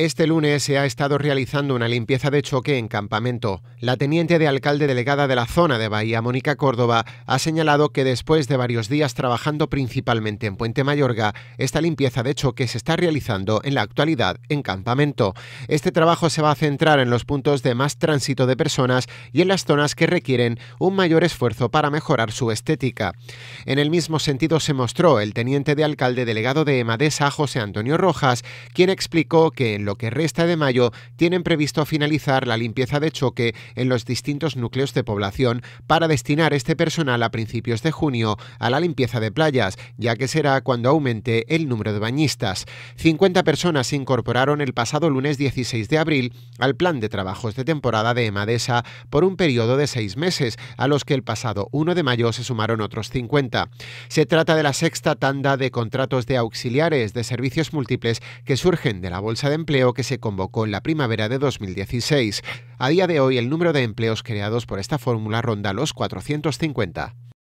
Este lunes se ha estado realizando una limpieza de choque en campamento. La teniente de alcalde delegada de la zona de Bahía, Mónica Córdoba, ha señalado que después de varios días trabajando principalmente en Puente Mayorga, esta limpieza de choque se está realizando en la actualidad en campamento. Este trabajo se va a centrar en los puntos de más tránsito de personas y en las zonas que requieren un mayor esfuerzo para mejorar su estética. En el mismo sentido se mostró el teniente de alcalde delegado de Emadesa, José Antonio Rojas, quien explicó que lo que resta de mayo tienen previsto finalizar la limpieza de choque en los distintos núcleos de población para destinar este personal a principios de junio a la limpieza de playas, ya que será cuando aumente el número de bañistas. 50 personas se incorporaron el pasado lunes 16 de abril al plan de trabajos de temporada de Emadesa por un periodo de seis meses, a los que el pasado 1 de mayo se sumaron otros 50. Se trata de la sexta tanda de contratos de auxiliares de servicios múltiples que surgen de la Bolsa de Empleo que se convocó en la primavera de 2016. A día de hoy, el número de empleos creados por esta fórmula ronda los 450.